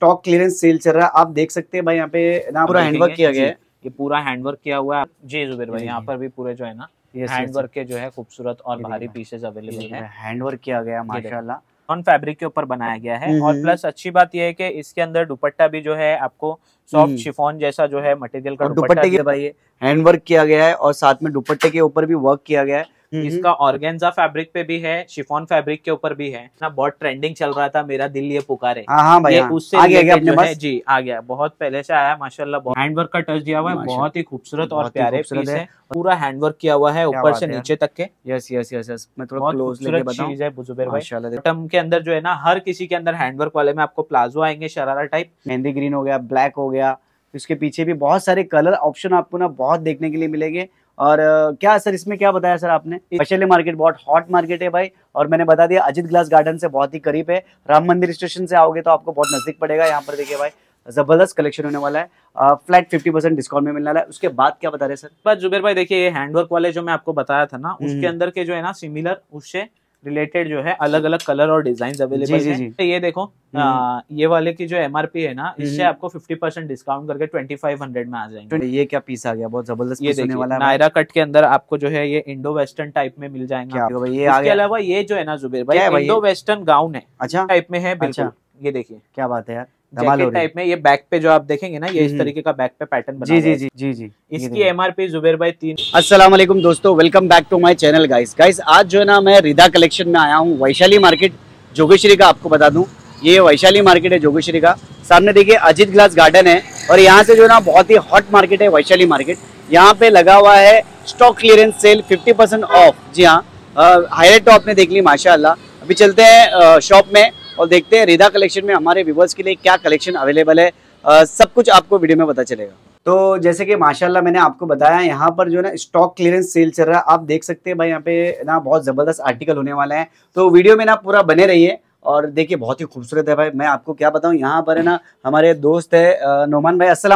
Stock clearance cell चल रहा है आप देख सकते हैं भाई यहाँ पे ना पूरा हैंडवर्क किया गया है ये पूरा हैंडवर्क किया हुआ है जी जुबेर भाई यहाँ पर भी पूरे जो है ना हैंडवर्क के जो है खूबसूरत और भारी पीसेज अवेलेबल है हैंडवर्क किया गया माशाला फैब्रिक के ऊपर बनाया गया है और प्लस अच्छी बात यह है कि इसके अंदर दुपट्टा भी जो है आपको सॉफ्ट हम्म। शिफॉन जैसा जो है मटेरियल का दुपट्टा दुपट्टे के भाई हैंडवर्क किया गया है और साथ में दुपट्टे के ऊपर भी वर्क किया गया है हम्म, हम्म। इसका ऑर्गेन्जा फैब्रिक पे भी है शिफॉन फैब्रिक के ऊपर भी है ना बहुत ट्रेंडिंग चल रहा था मेरा दिल ये पुकारे हाँ, हाँ उससे जी आ गया बहुत पहले से आया माशाल्लाह हैंडवर्क का टच दिया हुआ है बहुत ही खूबसूरत और प्यारे पीस है पूरा हैंडवर्क किया हुआ है ऊपर से नीचे तक के यस यस यस यस मैं थोड़ा क्लोज लेके बताऊं चीज है के अंदर जो है ना हर किसी के अंदर हैंडवर्क वाले में आपको प्लाजो आएंगे शरारा टाइप मेहंदी ग्रीन हो गया ब्लैक हो गया उसके पीछे भी बहुत सारे कलर ऑप्शन आपको ना बहुत देखने के लिए मिलेंगे और क्या सर इसमें क्या बताया सर आपने स्पेशली मार्केट बहुत हॉट मार्केट है भाई और मैंने बता दिया अजित ग्लास गार्डन से बहुत ही करीब है राम मंदिर स्टेशन से आओगे तो आपको बहुत नजदीक पड़ेगा यहाँ पर देखिए भाई जबरदस्त कलेक्शन होने वाला है फ्लैट फिफ्टी परसेंट डिस्काउंट में मिलने वाला है उसके बाद क्या बता रहे सर बस जुबेर भाई देखिए ये हैंडवर्क वाले जो मैं आपको बताया था ना उसके हम्म। अंदर के जो है ना सिमिलर उससे रिलेटेड जो है अलग अलग कलर और डिजाइन अवेलेबल है तो ये देखो हम्म। आ, ये वाले की जो एमआरपी है ना हम्म। इससे आपको 50 परसेंट डिस्काउंट करके 2500 में आ जाएंगे तो ये क्या पीस आ गया बहुत जबरदस्त ये देखने वाला नायरा कट के अंदर आपको जो है ये इंडो वेस्टर्न टाइप में मिल जाएंगे इसके अलावा ये जो है ना जुबेर भाई इंडो वेस्टर्न गाउन है अच्छा टाइप में है बिल्कुल अच्छा। ये देखिए क्या बात है यार धमाल टाइप में ये बैक पे जो आप देखेंगे ना ये इस हम्म। तरीके का बैक पे पैटर्न बना जी जी जी जी जी इसकी एमआरपी जुबेर भाई तीन अस्सलाम वालेकुम दोस्तों welcome back to my channel guys guys आज जो है ना मैं रिदा कलेक्शन में आया हूँ वैशाली मार्केट जोगेश्वरी का आपको बता दू ये वैशाली मार्केट है जोगेश्वरी का सामने देखिए अजीत ग्लास गार्डन है और यहाँ से जो है ना बहुत ही हॉट मार्केट है वैशाली मार्केट यहाँ पे लगा हुआ है स्टॉक क्लियरेंस सेल 50% ऑफ जी हाँ हाईलाइट रेट तो आपने देख ली माशाल्लाह अभी चलते हैं शॉप में और देखते हैं रिधा कलेक्शन में हमारे व्यूवर्स के लिए क्या कलेक्शन अवेलेबल है आ, सब कुछ आपको वीडियो में पता चलेगा तो जैसे कि माशाल्लाह मैंने आपको बताया यहाँ पर जो ना स्टॉक क्लियरेंस सेल चल रहा है आप देख सकते हैं भाई यहाँ पे ना बहुत ज़बरदस्त आर्टिकल होने वाला है तो वीडियो में ना पूरा बने रहिए और देखिए बहुत ही खूबसूरत है भाई मैं आपको क्या बताऊँ यहाँ पर है ना हमारे दोस्त है नोमान भाई असल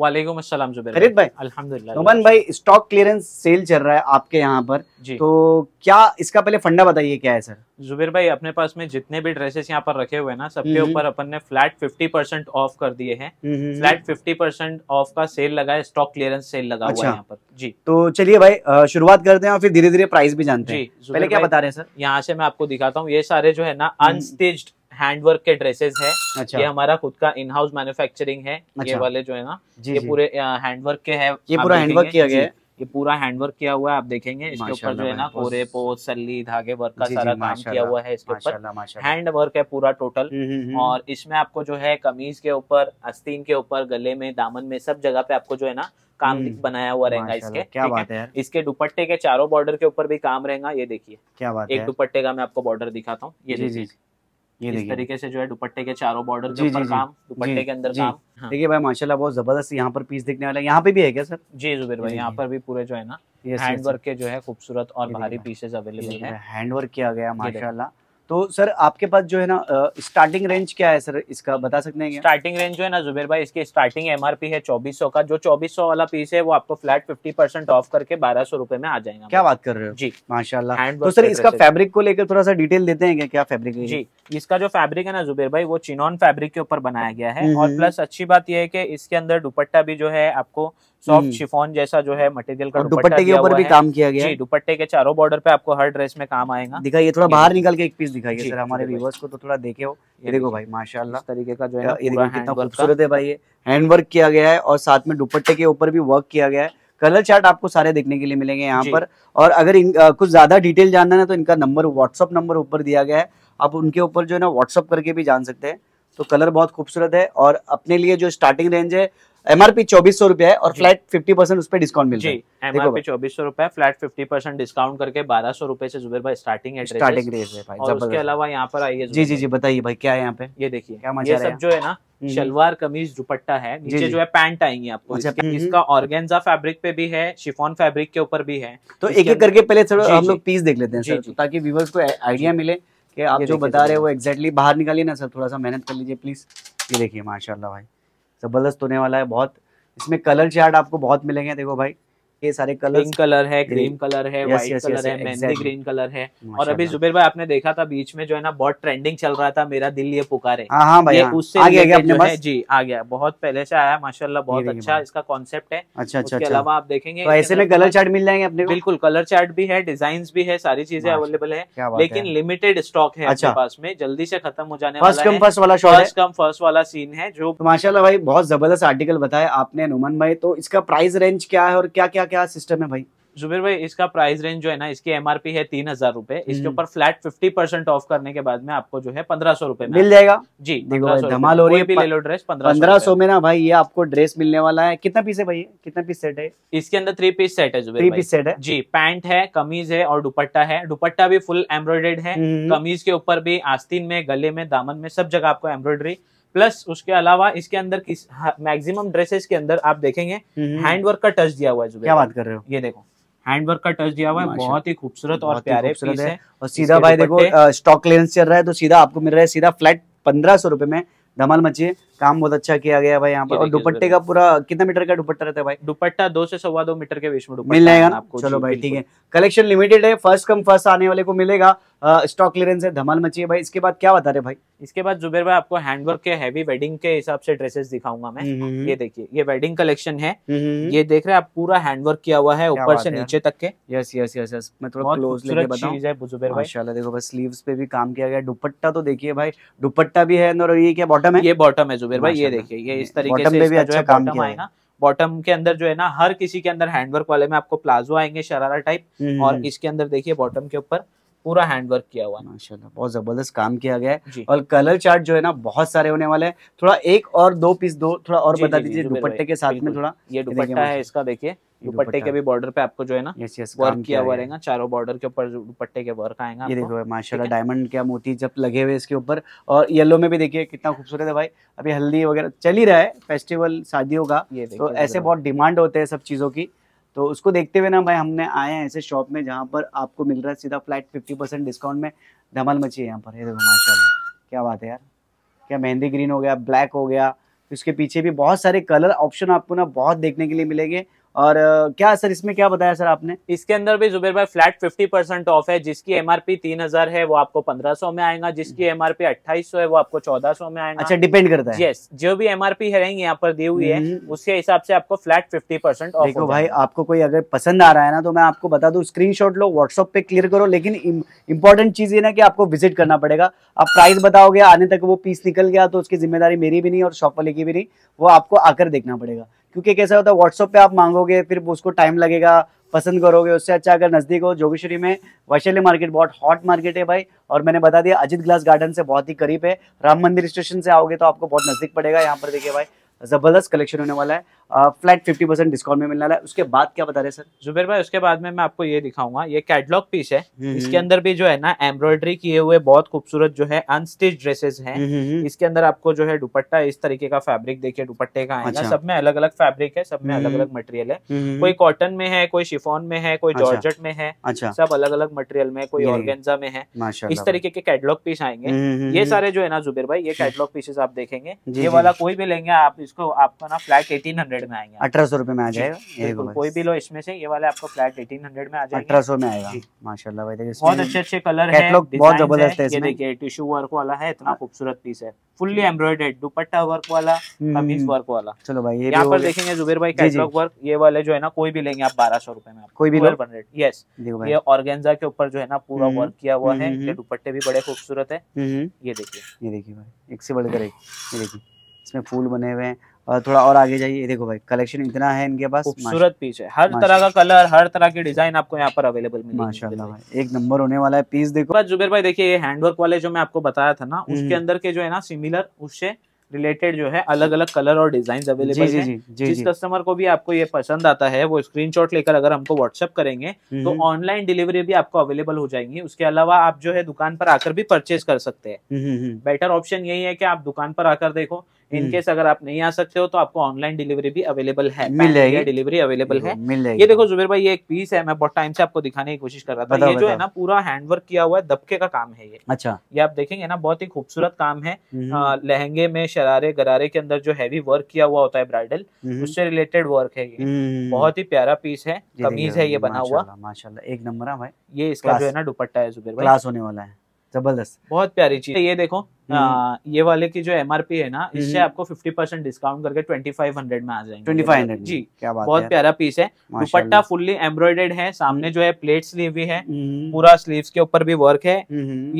वालेकुम असलम खरीद भाई अल्हम्दुलिल्लाह नोमान भाई स्टॉक क्लियरेंस सेल चल रहा है आपके यहाँ पर तो क्या इसका पहले फंडा बताइए क्या है सर जुबेर भाई अपने पास में जितने भी ड्रेसेस यहाँ पर रखे हुए हैं ना सबके हम्म। ऊपर अपन ने फ्लैट फिफ्टी परसेंट ऑफ कर दिए हैं फ्लैट फिफ्टी परसेंट ऑफ का सेल लगा है स्टॉक क्लियरेंस सेल लगा अच्छा। हुआ है अच्छा। यहाँ पर जी तो चलिए भाई शुरुआत करते हैं और फिर धीरे धीरे प्राइस भी जानते हैं जी पहले क्या बता रहे हैं सर यहाँ से मैं आपको दिखाता हूँ ये सारे जो है ना अनस्टेज हम्म। हैंडवर्क के ड्रेसेस है अच्छा। ये हमारा खुद का इनहाउस मैन्युफैक्चरिंग है ये अच्छा। वाले जो है ना ये पूरे हैंडवर्क के है ये पूरा हैंडवर्क किया गया है ये पूरा हैंडवर्क किया हुआ है आप देखेंगे इसके ऊपर जो है ना कोरे पोस सल्ली धागे वर्क का सारा काम किया हुआ है इसके ऊपर हैंड वर्क है पूरा टोटल हम्म, हम्म, हम्म। और इसमें आपको जो है कमीज के ऊपर अस्तीन के ऊपर गले में दामन में सब जगह पे आपको जो है ना काम बनाया हुआ रहेगा इसके क्या बात है इसके दुपट्टे के चारों बॉर्डर के ऊपर भी काम रहेगा ये देखिए क्या बात एक दुपट्टे का मैं आपको बॉर्डर दिखाता हूँ ये जी जी ये इस तरीके से जो है दुपट्टे के चारों बॉर्डर जी, जी काम दुपट्टे के अंदर काम हाँ। देखिए भाई माशाल्लाह बहुत जबरदस्त यहाँ पर पीस देखने वाला है यहाँ पे भी है क्या सर जी जुबेर भाई यहाँ पर भी पूरे जो है ना हैंड वर्क के जो है खूबसूरत और भारी पीसेज अवेलेबल है हैंड वर्क किया गया माशाला तो सर आपके पास जो है ना स्टार्टिंग रेंज क्या है सर इसका बता सकते हैं स्टार्टिंग रेंज जो है ना जुबेर भाई इसकी स्टार्टिंग एमआरपी है 2400 का जो 2400 वाला पीस है वो आपको फ्लैट 50 परसेंट ऑफ करके बारह सौ रुपए में आ जाएगा क्या बात कर रहे हो जी माशाल्लाह तो सर इसका फैब्रिक को लेकर थोड़ा सा डिटेल देते हैं क्या फैब्रिक है जी इसका जो फैब्रिक है ना जुबेर भाई वो चिनॉन फैब्रिक के ऊपर बनाया गया है हम्म, और प्लस हम्म। अच्छी बात यह है कि इसके अंदर दुपट्टा भी जो है आपको सॉफ्ट हम्म। शिफॉन जैसा जो है मटेरियल का दुपट्टे के ऊपर भी काम किया गया जी दुपट्टे के चारों बॉर्डर पे आपको हर ड्रेस में काम आएगा दिखाइए थोड़ा बाहर निकल के एक पीस दिखाइए सर हमारे व्यूवर्स को तो थोड़ा देखे हो ये देखो भाई माशाल्लाह तरीके का जो है कितना खूबसूरत है भाई ये हैंडवर्क किया गया है और साथ में दुपट्टे के ऊपर भी वर्क किया गया है कलर चार्ट आपको सारे देखने के लिए मिलेंगे यहाँ पर और अगर इन, आ, कुछ ज्यादा डिटेल जानना है तो इनका नंबर व्हाट्सअप नंबर ऊपर दिया गया है आप उनके ऊपर जो है ना व्हाट्सअप करके भी जान सकते हैं तो कलर बहुत खूबसूरत है और अपने लिए जो स्टार्टिंग रेंज है एमआरपी चौबीस सौ रुपया है और फ्लैट फिफ्टी परसेंट उस पर डिस्काउंट मिल है एमआरपी चौबीस सौ रुपया फ्लैट फिफ्टी परसेंट डिस्काउंट करके बारह सौ रुपए से जुबेर भाई स्टार्टिंग स्टार्टिंग रेट है भाई और उसके अलावा यहाँ पर आइए जी जी जी बताइए भाई क्या है यहाँ पे ये देखिए ये सब जो है ना हम्म, हम्म। शलवार कमीज दुपट्टा है नीचे जो है पैंट आएंगी आपको अच्छा, हम्म, इसका ऑर्गेन्जा फैब्रिक पे भी है शिफॉन फैब्रिक के ऊपर भी है तो एक एक करके पहले थोड़ा हम लोग पीस देख लेते हैं ताकि व्यूवर्स को आइडिया मिले की आप जो बता रहे हो वो बाहर निकालिए ना सर थोड़ा सा मेहनत कर लीजिए प्लीज ये देखिए माशाला भाई ज़बरदस्त होने वाला है बहुत इसमें कलर चार्ट आपको बहुत मिलेंगे देखो भाई ये सारे कलर कलर है क्रीम कलर है व्हाइट कलर है मेहंदी ग्रीन कलर है और अभी जुबेर भाई आपने देखा था बीच में जो है ना बहुत ट्रेंडिंग चल रहा था मेरा दिल ये पुकारे हाँ, हाँ भाई हाँ। उससे आ गया अपने जी आ गया बहुत पहले से आया माशाल्लाह बहुत अच्छा इसका कॉन्सेप्ट है अच्छा अच्छा, अच्छा अलावा आप देखेंगे तो ऐसे में कलर चार्ट मिल जाएंगे अपने बिल्कुल कलर चार्ट भी है डिजाइन भी है सारी चीजें अवेलेबल है लेकिन लिमिटेड स्टॉक है अच्छा पास में जल्दी से खत्म हो जाने फर्स्ट कम फर्स्ट वाला फर्स्ट कम फर्स्ट वाला सीन है जो तो माशाला भाई बहुत जबरदस्त आर्टिकल बताया आपने नुमन भाई तो इसका प्राइस रेंज क्या है और क्या क्या क्या सिस्टम है भाई जुबेर भाई इसका प्राइस रेंज जो है ना इसकी एमआरपी है तीन हजार रूपए हम्म। इसके ऊपर फ्लैट फिफ्टी परसेंट ऑफ करने के बाद में आपको जो है पंद्रह सौ रूपये मिल जाएगा जी देखो धमाल हो रही है ले लो ड्रेस पंद्रह सौ में ना भाई ये आपको ड्रेस मिलने वाला है कितना पीस है भाई कितना पीस सेट है इसके अंदर थ्री पीस सेट है जुबेर थ्री पीस सेट है जी पैंट है कमीज है और दुपट्टा है दुपट्टा भी फुल एम्ब्रॉयडेड है हम्म। कमीज के ऊपर भी आस्तीन में गले में दामन में सब जगह आपको एम्ब्रॉयडरी प्लस उसके अलावा इसके अंदर किस मैक्सिमम ड्रेसेस के अंदर आप देखेंगे हैंड वर्क का टच दिया हुआ है क्या बात कर रहे हो ये देखो हैंड वर्क का टच दिया हुआ है बहुत ही खूबसूरत और प्यारे पीस है और सीधा भाई देखो स्टॉक क्लियरेंस चल रहा है तो सीधा आपको मिल रहा है सीधा फ्लैट पंद्रह सौ रुपए में धमाल मचिए काम बहुत अच्छा किया गया भाई यहाँ पर और दुपट्टे का पूरा कितना मीटर का दुपट्टा रहता है भाई दुपट्टा दो से सवा दो मीटर के बीच में मिल जाएगा ना आपको चलो भाई ठीक है कलेक्शन लिमिटेड है फर्स्ट कम फर्स्ट आने वाले को मिलेगा स्टॉक क्लियरेंस है धमाल मची है भाई इसके बाद क्या बता रहे भाई इसके बाद जुबेर भाई आपको हैंडवर्क के हैवी वेडिंग के हिसाब से ड्रेसेस दिखाऊंगा मैं हम्म, हम्म, हम्म। ये देखिए ये वेडिंग कलेक्शन है ये देख रहे हैं आप पूरा हैंडवर्क किया हुआ है ऊपर से नीचे तक के यस यस यस यस मैं थोड़ा क्लोज लेके बताऊं माशाल्लाह देखो बस स्लीव्स पे भी काम किया गया दुपट्टा तो देखिए भाई दुपट्टा भी है और ये क्या बॉटम है ये बॉटम है जुबेर भाई ये देखिए ये इस तरीके से भी अच्छा काम आएगा बॉटम के अंदर जो है ना हर किसी के अंदर हैंडवर्क वाले में आपको प्लाजो आएंगे शरारा टाइप हम्म, हम्म, और हम्म। इसके अंदर देखिए बॉटम के ऊपर पूरा हैंडवर्क किया हुआ माशाल्लाह बहुत जबरदस्त काम किया गया है और कलर चार्ट जो है ना बहुत सारे होने वाले हैं थोड़ा एक और दो पीस दो थोड़ा और बता दीजिए दुपट्टे के साथ में थोड़ा ये दुपट्टा है इसका देखिए दुपट्टे के भी बॉर्डर पे आपको जो है ना यस यस वर्क किया हुआ रहेगा चारों बॉर्डर के ऊपर दुपट्टे के वर्क आएगा ये देखो माशाल्लाह डायमंड क्या मोती जब लगे हुए इसके ऊपर और येलो में भी देखिए कितना खूबसूरत है भाई अभी हल्दी वगैरह चल ही रहा है फेस्टिवल शादियों का तो ऐसे बहुत डिमांड होते हैं सब चीज़ों की तो उसको देखते हुए ना भाई हमने आए हैं ऐसे शॉप में जहाँ पर आपको मिल रहा है सीधा फ्लैट फिफ्टी परसेंट डिस्काउंट में धमाल मची है यहाँ पर ये देखो माशाल्लाह क्या बात है यार क्या मेहंदी ग्रीन हो गया ब्लैक हो गया तो इसके पीछे भी बहुत सारे कलर ऑप्शन आपको ना बहुत देखने के लिए मिलेंगे और क्या सर इसमें क्या बताया सर आपने इसके अंदर भी जुबेर भाई फ्लैट 50 परसेंट ऑफ है जिसकी एमआरपी 3000 है वो आपको 1500 में आएगा जिसकी एमआरपी हम्म। 2800 है वो आपको 1400 में आएगा अच्छा डिपेंड करता है यस जो भी एमआरपी है रहेंगे यहाँ पर दी हुई है हम्म। उसके हिसाब से आपको फ्लैट फिफ्टी परसेंट ऑफ देखो भाई आपको कोई अगर पसंद आ रहा है ना तो मैं आपको बता दू स्क्रीन लो व्हाट्सअप पे क्लियर करो लेकिन इंपॉर्टेंट चीज ये ना कि आपको विजिट करना पड़ेगा आप प्राइस बताओगे आने तक वो पीस निकल गया तो उसकी जिम्मेदारी मेरी भी नहीं और शॉप वाले की भी नहीं वो आपको आकर देखना पड़ेगा क्योंकि कैसा होता है व्हाट्सअप पे आप मांगोगे फिर उसको टाइम लगेगा पसंद करोगे उससे अच्छा अगर नज़दीक हो जोगेश्वरी में वैशाली मार्केट बहुत हॉट मार्केट है भाई और मैंने बता दिया अजित ग्लास गार्डन से बहुत ही करीब है राम मंदिर स्टेशन से आओगे तो आपको बहुत नज़दीक पड़ेगा यहाँ पर देखिए भाई ज़बरदस्त कलेक्शन होने वाला है फ्लैट फिफ्टी परसेंट डिस्काउंट में मिलने वाला है उसके बाद क्या बता रहे सर जुबेर भाई उसके बाद में मैं आपको ये दिखाऊंगा ये कैटलॉग पीस है हम्म, इसके हम्म। अंदर भी जो है ना एम्ब्रॉयडरी किए हुए बहुत खूबसूरत जो है अनस्टिच ड्रेसेस है इसके अंदर आपको जो है दुपट्टा इस तरीके का फैब्रिक देखिए दुपट्टे का आएगा अच्छा। सब में अलग अलग फैब्रिक है सब में अलग अलग मटेरियल है हम्म, कोई कॉटन में है कोई शिफोन में है कोई जॉर्ज अच्छा। में है अच्छा। सब अलग अलग मटेरियल में कोई ऑर्गेन्जा में है इस तरीके के कैटलॉग पीस आएंगे ये सारे जो है ना जुबेर भाई ये कैटलॉग पीसेस आप देखेंगे ये वाला कोई भी लेंगे आप इसको आपका ना फ्लैट एटीन हंड्रेड हंड्रेड में आएंगे अठारह सौ रुपए में आ जाएगा कोई भी लो इसमें से ये वाले आपको फ्लैट एटीन हंड्रेड में आ जाएगा अठारह सौ में आएगा माशाला भाई देखिए बहुत अच्छे अच्छे कलर है बहुत जबरदस्त है देखिए टिश्यू वर्क वाला है इतना हाँ। खूबसूरत पीस है फुल्ली एम्ब्रॉइडेड दुपट्टा वर्क वाला हम्म। कमीज वर्क वाला चलो भाई यहाँ पर देखेंगे जुबेर भाई कैटलॉग वर्क ये वाले जो है ना कोई भी लेंगे आप बारह सौ रुपए में कोई भी हंड्रेड यस ये ऑर्गेंजा के ऊपर जो है ना पूरा वर्क हम्म। किया हुआ हम्म, है ये दुपट्टे भी बड़े खूबसूरत है ये देखिए ये देखिए भाई एक से बढ़कर एक ये देखिए इसमें फूल बने हुए हैं और थोड़ा और आगे जाइए देखो भाई कलेक्शन इतना है इनके पास खूबसूरत पीस है हर तरह का कलर हर तरह की डिजाइन आपको यहाँ पर अवेलेबल मिलेगी भाई एक नंबर होने वाला है पीस देखो जुबेर भाई देखिए हैंडवर्क वाले जो मैं आपको बताया था ना उसके हम्म। अंदर के जो है ना सिमिलर उससे रिलेटेड जो है अलग अलग कलर और डिजाइन अवेलेबल जी, जी, जी, जिस कस्टमर को भी आपको ये पसंद आता है वो स्क्रीनशॉट लेकर अगर हमको व्हाट्सअप करेंगे हम्म। तो ऑनलाइन डिलीवरी भी आपको अवेलेबल हो जाएंगी उसके अलावा आप जो है दुकान पर आकर भी परचेज कर सकते हैं बेटर हम्म, ऑप्शन यही है कि आप दुकान पर आकर देखो इनकेस हम्म। अगर आप नहीं आ सकते हो तो आपको ऑनलाइन डिलीवरी भी अवेलेबल है मिल जाएगी डिलीवरी अवेलेबल है मिल जाएगी ये देखो जुबेर भाई ये एक पीस है मैं बहुत टाइम से आपको दिखाने की कोशिश कर रहा था ये जो है ना पूरा हैंडवर्क किया हुआ है दबके का काम है ये अच्छा ये आप देखेंगे ना बहुत ही खूबसूरत काम है हम्म। लहंगे में शरारे गरारे के अंदर जो हैवी वर्क किया हुआ होता है ब्राइडल हम्म। उससे रिलेटेड वर्क है ये बहुत ही प्यारा पीस है कमीज है ये बना हुआ माशाला एक नंबर है भाई ये इसका जो है ना दुपट्टा है जुबेर भाई होने वाला है जबरदस्त बहुत प्यारी चीज ये देखो हम्म। आ, ये वाले की जो एम है ना इससे हम्म। आपको 50 परसेंट डिस्काउंट करके 2500 में आ जाएंगे 2500 जी क्या बात बहुत है प्यारा पीस है दुपट्टा फुल्ली एम्ब्रॉयडेड है सामने हम्म। जो है प्लेट स्लीव भी है पूरा स्लीव्स के ऊपर भी वर्क है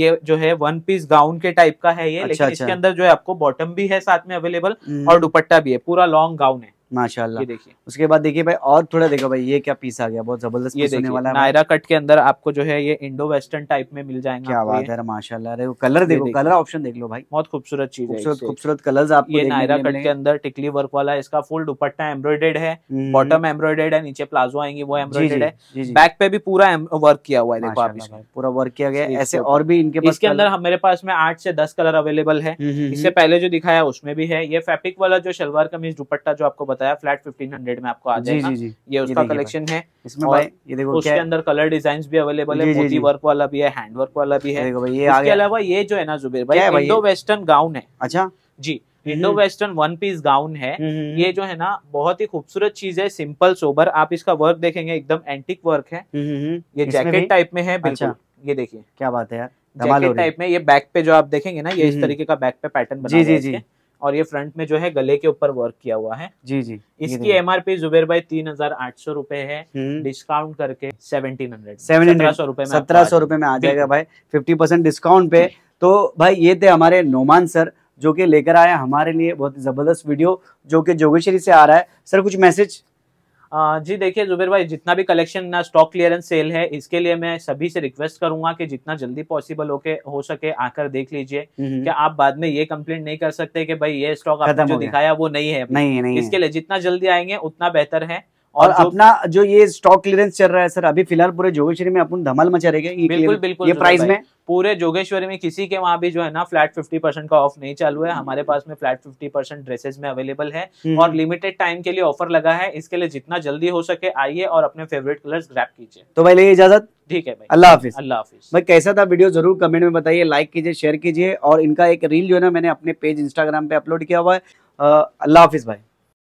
ये जो है वन पीस गाउन के टाइप का है ये अच्छा, लेकिन अच्छा। इसके अंदर जो है आपको बॉटम भी है साथ में अवेलेबल और दुपट्टा भी है पूरा लॉन्ग गाउन है माशाल्लाह देखिए उसके बाद देखिए भाई और थोड़ा देखो भाई ये क्या पीस आ गया बहुत जबरदस्त ये होने वाला है नायरा कट के अंदर आपको जो है ये इंडो वेस्टर्न टाइप में मिल जाएंगे क्या बात है माशाल्लाह अरे कलर देखो कलर ऑप्शन देख लो भाई बहुत खूबसूरत चीज है खूबसूरत कलर्स आप ये नायरा कट के अंदर टिकली वर्क वाला है इसका फुल दुपट्टा एम्ब्रॉइडेड है बॉटम हम्म। एम्ब्रॉइडेड है नीचे प्लाजो आएंगे वो एम्ब्रॉइडेड है बैक पे भी पूरा वर्क किया हुआ है देखो आप पूरा वर्क किया गया ऐसे और भी इनके इसके अंदर हमारे पास में आठ से दस कलर अवेलेबल है हम्म, हम्म, इससे पहले जो दिखाया उसमें भी है ये फेब्रिक वाला जो शलवार कमीज दुपट्टा जो आपको बताया फ्लैट फिफ्टीन हंड्रेड में आपको आ जाएगा जी, जी, जी, ये उसका कलेक्शन है इसमें भाई ये देखो उसके अंदर कलर डिजाइन भी अवेलेबल है मोती वर्क वाला भी है हैंड वर्क वाला भी है इसके अलावा ये जो है ना जुबेर भाई इंडो वेस्टर्न गाउन है अच्छा जी Indo western one piece gown है हम्म, हम्म, हम्म। ये जो है ना बहुत ही खूबसूरत चीज है सिंपल सोबर आप इसका वर्क देखेंगे एकदम एंटिक वर्क है ये जैकेट टाइप में है अच्छा। बिल्कुल ये देखिए क्या बात है यार जैकेट टाइप में ये बैक पे जो आप देखेंगे ना ये इस तरीके का बैक पे पैटर्न बना जी जी जी और ये फ्रंट में जो है गले के ऊपर वर्क किया हुआ है जी जी इसकी एम आर पी जुबेर भाई तीन हजार आठ सौ रूपए है डिस्काउंट हम्म। करके सेवनटीन हंड्रेड सेवन सौ रूपए सत्रह सौ रूपए में आ जाएगा भाई फिफ्टी परसेंट डिस्काउंट पे तो भाई ये थे हमारे नोमान सर जो कि लेकर आए हमारे लिए बहुत ज़बरदस्त वीडियो जो कि जोगेश्वरी से आ रहा है सर कुछ मैसेज जी देखिए जुबेर भाई जितना भी कलेक्शन स्टॉक क्लियरेंस सेल है इसके लिए मैं सभी से रिक्वेस्ट करूंगा कि जितना जल्दी पॉसिबल होके हो सके आकर देख लीजिए कि आप बाद में ये कंप्लेंट नहीं कर सकते कि भाई ये स्टॉक आपने जो दिखाया वो नहीं है नहीं, नहीं इसके लिए जितना जल्दी आएंगे उतना बेहतर है और अपना जो ये स्टॉक क्लियरेंस चल रहा है सर अभी फिलहाल पूरे जोगेश्वरी में अपन धमाल मचा रहेगा बिल्कुल बिल्कुल ये प्राइस में पूरे जोगेश्वरी में किसी के वहाँ भी जो है ना फ्लैट 50 परसेंट का ऑफ नहीं चालू है हमारे पास में फ्लैट 50 परसेंट ड्रेसेस में अवेलेबल है हम्म। और लिमिटेड टाइम के लिए ऑफर लगा है इसके लिए जितना जल्दी हो सके आइए और अपने फेवरेट कलर ग्रैप कीजिए तो भाई लिए इजाजत ठीक है भाई अल्लाह हाफिज अल्लाह हाफिज भाई कैसा था वीडियो जरूर कमेंट में बताइए लाइक कीजिए शेयर कीजिए और इनका एक रील जो है ना मैंने अपने पेज इंस्टाग्राम पे अपलोड किया हुआ है अल्लाह हाफिज भाई